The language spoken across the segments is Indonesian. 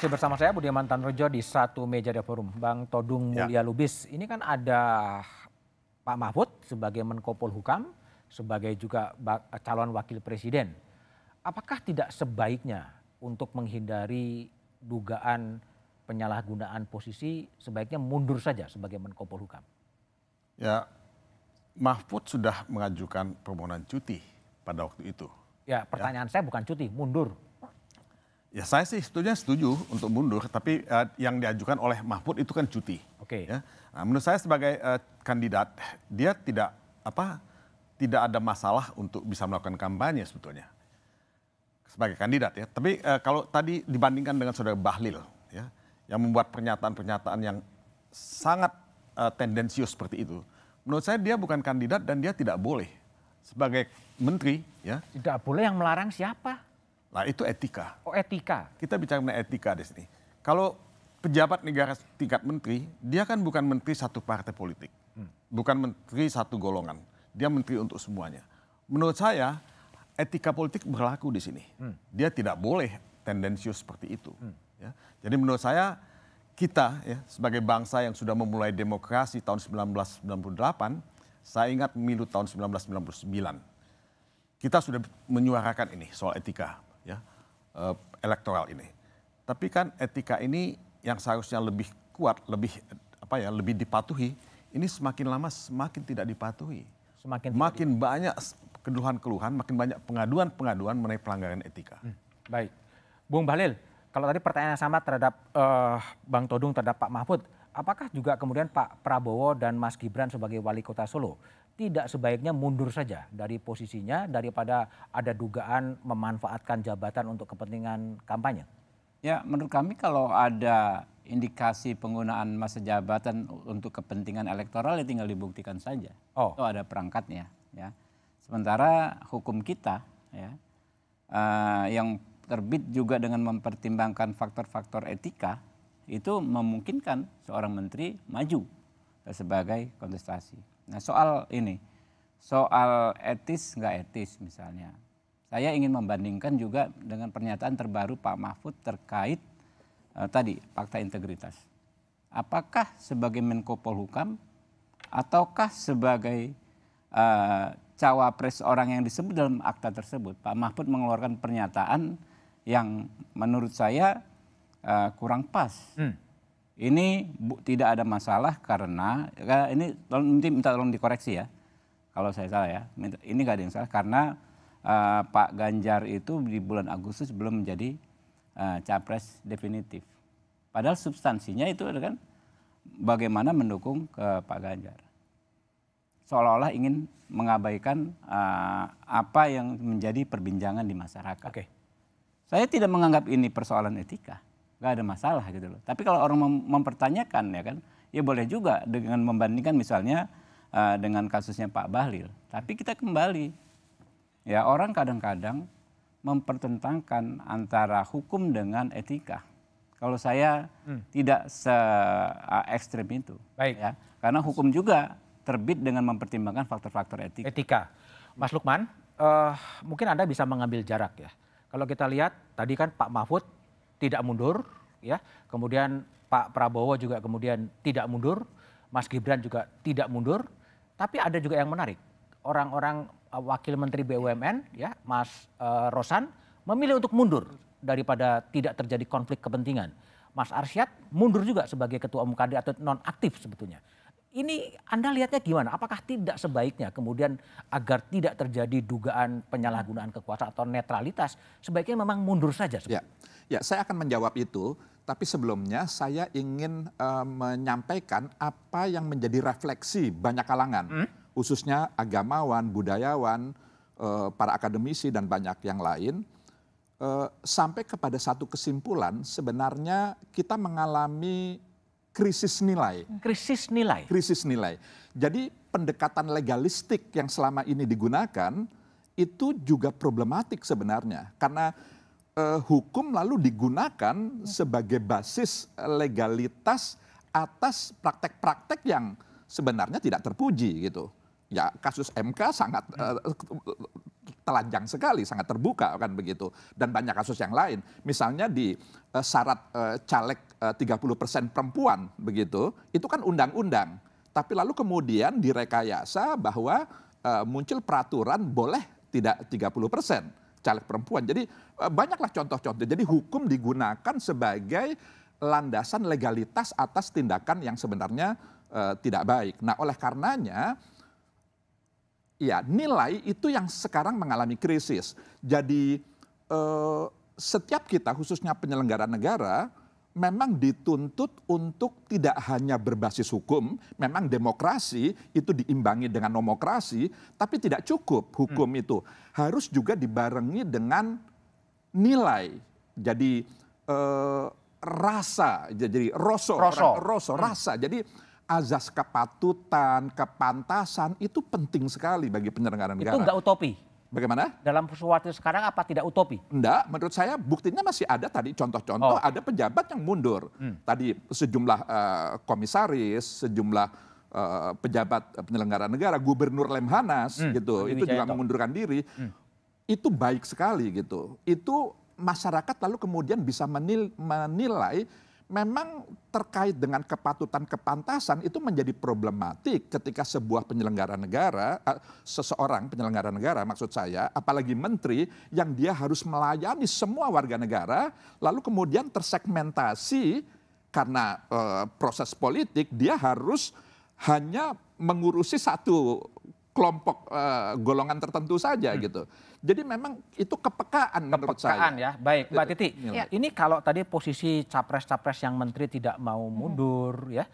Masih bersama saya Budi Mantan di satu meja di forum. Bang Todung ya. Mulia ya. Lubis, ini kan ada Pak Mahfud sebagai Menko Polhukam, sebagai juga calon wakil presiden. Apakah tidak sebaiknya untuk menghindari dugaan penyalahgunaan posisi sebaiknya mundur saja sebagai Menko Polhukam? Ya, Mahfud sudah mengajukan permohonan cuti pada waktu itu. Ya, pertanyaan ya. saya bukan cuti, mundur. Ya saya sih sebetulnya setuju untuk mundur, tapi uh, yang diajukan oleh Mahfud itu kan cuti. Oke. Okay. Ya. Nah, menurut saya sebagai uh, kandidat dia tidak apa tidak ada masalah untuk bisa melakukan kampanye sebetulnya sebagai kandidat ya. Tapi uh, kalau tadi dibandingkan dengan saudara Bahlil ya yang membuat pernyataan-pernyataan yang sangat uh, tendensius seperti itu, menurut saya dia bukan kandidat dan dia tidak boleh sebagai menteri ya. Tidak boleh yang melarang siapa? Nah itu etika. Oh etika. Kita bicara mengenai etika di sini. Kalau pejabat negara tingkat menteri, dia kan bukan menteri satu partai politik. Hmm. Bukan menteri satu golongan. Dia menteri untuk semuanya. Menurut saya etika politik berlaku di sini. Hmm. Dia tidak boleh tendensius seperti itu. Hmm. Ya. Jadi menurut saya kita ya sebagai bangsa yang sudah memulai demokrasi tahun 1998, saya ingat pemilu tahun 1999. Kita sudah menyuarakan ini soal etika ya eh, elektoral ini. Tapi kan etika ini yang seharusnya lebih kuat, lebih apa ya, lebih dipatuhi, ini semakin lama semakin tidak dipatuhi. Semakin makin tidak. banyak keluhan-keluhan, makin banyak pengaduan-pengaduan mengenai pelanggaran etika. Hmm, baik. Bung Balil, kalau tadi pertanyaan yang sama terhadap uh, Bang Todung terhadap Pak Mahfud, apakah juga kemudian Pak Prabowo dan Mas Gibran sebagai wali kota Solo tidak sebaiknya mundur saja dari posisinya daripada ada dugaan memanfaatkan jabatan untuk kepentingan kampanye? Ya, menurut kami kalau ada indikasi penggunaan masa jabatan untuk kepentingan elektoral ya tinggal dibuktikan saja. Oh. Itu ada perangkatnya, ya. Sementara hukum kita ya uh, yang terbit juga dengan mempertimbangkan faktor-faktor etika itu memungkinkan seorang menteri maju sebagai kontestasi. Nah soal ini, soal etis nggak etis misalnya. Saya ingin membandingkan juga dengan pernyataan terbaru Pak Mahfud terkait eh, tadi fakta integritas. Apakah sebagai Menko Polhukam ataukah sebagai eh, cawapres orang yang disebut dalam akta tersebut? Pak Mahfud mengeluarkan pernyataan yang menurut saya uh, kurang pas. Hmm. Ini bu, tidak ada masalah karena ya, ini tolong, nanti minta tolong dikoreksi ya. Kalau saya salah ya. ini tidak ada yang salah karena uh, Pak Ganjar itu di bulan Agustus belum menjadi uh, capres definitif. Padahal substansinya itu kan bagaimana mendukung ke Pak Ganjar. Seolah-olah ingin mengabaikan uh, apa yang menjadi perbincangan di masyarakat. Okay. Saya tidak menganggap ini persoalan etika nggak ada masalah gitu loh. Tapi kalau orang mem mempertanyakan ya kan, ya boleh juga dengan membandingkan misalnya uh, dengan kasusnya Pak Bahlil. Tapi kita kembali, ya orang kadang-kadang mempertentangkan antara hukum dengan etika. Kalau saya hmm. tidak se eh, ekstrem itu, Baik. ya karena hukum juga terbit dengan mempertimbangkan faktor-faktor etika. Etika, Mas Lukman, uh, mungkin anda bisa mengambil jarak ya. Kalau kita lihat tadi kan Pak Mahfud tidak mundur, ya. Kemudian Pak Prabowo juga kemudian tidak mundur, Mas Gibran juga tidak mundur. Tapi ada juga yang menarik, orang-orang eh, wakil menteri BUMN, ya, Mas uh, Rosan memilih untuk mundur daripada tidak terjadi konflik kepentingan. Mas Arsyad mundur juga sebagai ketua umum kader atau non aktif sebetulnya. Ini Anda lihatnya gimana? Apakah tidak sebaiknya kemudian agar tidak terjadi dugaan penyalahgunaan kekuasaan atau netralitas, sebaiknya memang mundur saja? Ya. Ya, saya akan menjawab itu, tapi sebelumnya saya ingin uh, menyampaikan apa yang menjadi refleksi banyak kalangan, hmm? khususnya agamawan, budayawan, uh, para akademisi dan banyak yang lain, uh, sampai kepada satu kesimpulan sebenarnya kita mengalami krisis nilai. Krisis nilai. Krisis nilai. Jadi pendekatan legalistik yang selama ini digunakan itu juga problematik sebenarnya karena Eh, hukum lalu digunakan sebagai basis legalitas atas praktek-praktek yang sebenarnya tidak terpuji gitu. Ya kasus MK sangat uh, telanjang sekali, sangat terbuka kan begitu. Dan banyak kasus yang lain. Misalnya di uh, syarat uh, caleg uh, 30% perempuan begitu, itu kan undang-undang. Tapi lalu kemudian direkayasa bahwa uh, muncul peraturan boleh tidak 30 persen caleg perempuan. Jadi eh, banyaklah contoh-contoh. Jadi hukum digunakan sebagai landasan legalitas atas tindakan yang sebenarnya uh, tidak baik. Nah, oleh karenanya ya nilai itu yang sekarang mengalami krisis. Jadi uh, setiap kita khususnya penyelenggara negara memang dituntut untuk tidak hanya berbasis hukum, memang demokrasi itu diimbangi dengan nomokrasi, tapi tidak cukup hukum hmm. itu. Harus juga dibarengi dengan nilai. Jadi eh, rasa, jadi roso, roso, rosso hmm. rasa. Jadi azas kepatutan, kepantasan itu penting sekali bagi penyelenggara negara. Itu enggak utopi? Bagaimana? Dalam sesuatu sekarang apa tidak utopi? Enggak, menurut saya buktinya masih ada tadi contoh-contoh oh. ada pejabat yang mundur. Hmm. Tadi sejumlah uh, komisaris, sejumlah uh, pejabat penyelenggara negara, gubernur Lemhanas hmm. gitu, Ini itu juga itu. mengundurkan diri. Hmm. Itu baik sekali gitu. Itu masyarakat lalu kemudian bisa menil, menilai memang terkait dengan kepatutan kepantasan itu menjadi problematik ketika sebuah penyelenggara negara, eh, seseorang penyelenggara negara maksud saya, apalagi menteri yang dia harus melayani semua warga negara, lalu kemudian tersegmentasi karena e, proses politik dia harus hanya mengurusi satu kelompok uh, golongan tertentu saja hmm. gitu. Jadi memang itu kepekaan, kepekaan menurut saya. Kepekaan ya. Baik, Mbak Titi. Ya. Ini kalau tadi posisi capres-capres yang menteri tidak mau hmm. mundur hmm. ya.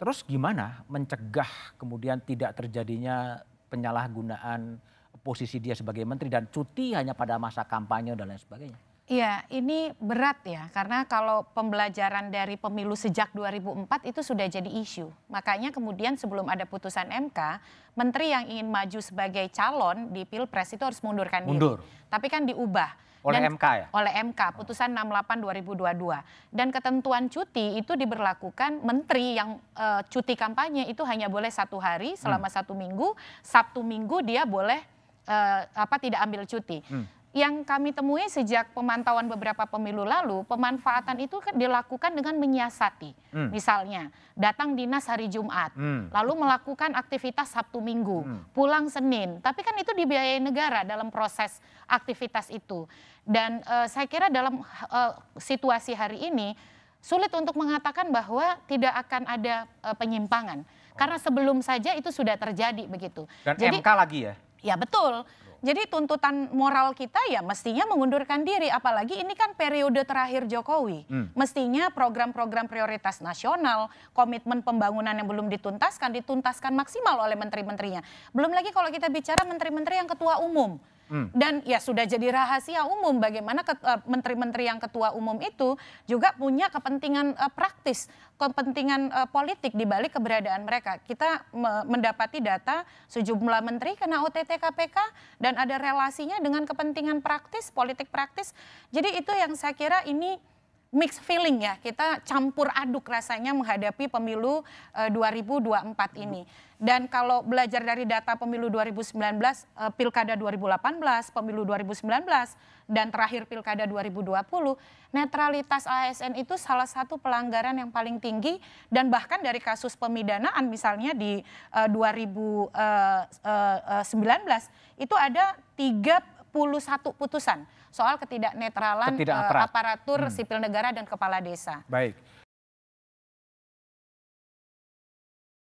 Terus gimana mencegah kemudian tidak terjadinya penyalahgunaan posisi dia sebagai menteri dan cuti hanya pada masa kampanye dan lain sebagainya? Iya, ini berat ya karena kalau pembelajaran dari pemilu sejak 2004 itu sudah jadi isu. Makanya kemudian sebelum ada putusan MK, menteri yang ingin maju sebagai calon di Pilpres itu harus mundurkan Mundur. diri. Kan, Tapi kan diubah. Oleh MK ya? Oleh MK, putusan 68 2022. Dan ketentuan cuti itu diberlakukan menteri yang e, cuti kampanye itu hanya boleh satu hari selama hmm. satu minggu. Sabtu minggu dia boleh e, apa tidak ambil cuti. Hmm yang kami temui sejak pemantauan beberapa pemilu lalu, pemanfaatan itu dilakukan dengan menyiasati. Hmm. Misalnya, datang dinas hari Jumat, hmm. lalu melakukan aktivitas Sabtu Minggu, hmm. pulang Senin. Tapi kan itu dibiayai negara dalam proses aktivitas itu. Dan uh, saya kira dalam uh, situasi hari ini sulit untuk mengatakan bahwa tidak akan ada uh, penyimpangan. Karena sebelum saja itu sudah terjadi begitu. Dan Jadi, MK lagi ya? Ya betul. Jadi tuntutan moral kita ya mestinya mengundurkan diri. Apalagi ini kan periode terakhir Jokowi. Hmm. Mestinya program-program prioritas nasional, komitmen pembangunan yang belum dituntaskan, dituntaskan maksimal oleh menteri-menterinya. Belum lagi kalau kita bicara menteri-menteri yang ketua umum. Hmm. Dan ya sudah jadi rahasia umum bagaimana eh, menteri-menteri yang ketua umum itu juga punya kepentingan uh, praktis, kepentingan uh, politik di balik keberadaan mereka. Kita me mendapati data sejumlah menteri kena OTT KPK dan ada relasinya dengan kepentingan praktis, politik praktis. Jadi itu yang saya kira ini mix feeling ya, kita campur aduk rasanya menghadapi pemilu e, eh, 2024 ini. Dan kalau belajar dari data pemilu 2019, e, eh, pilkada 2018, pemilu 2019, dan terakhir pilkada 2020, netralitas ASN itu salah satu pelanggaran yang paling tinggi dan bahkan dari kasus pemidanaan misalnya di e, eh, 2019 itu ada 31 putusan soal ketidaknetralan Ketidak aparat. Eh, aparatur hmm. sipil negara dan kepala desa. Baik.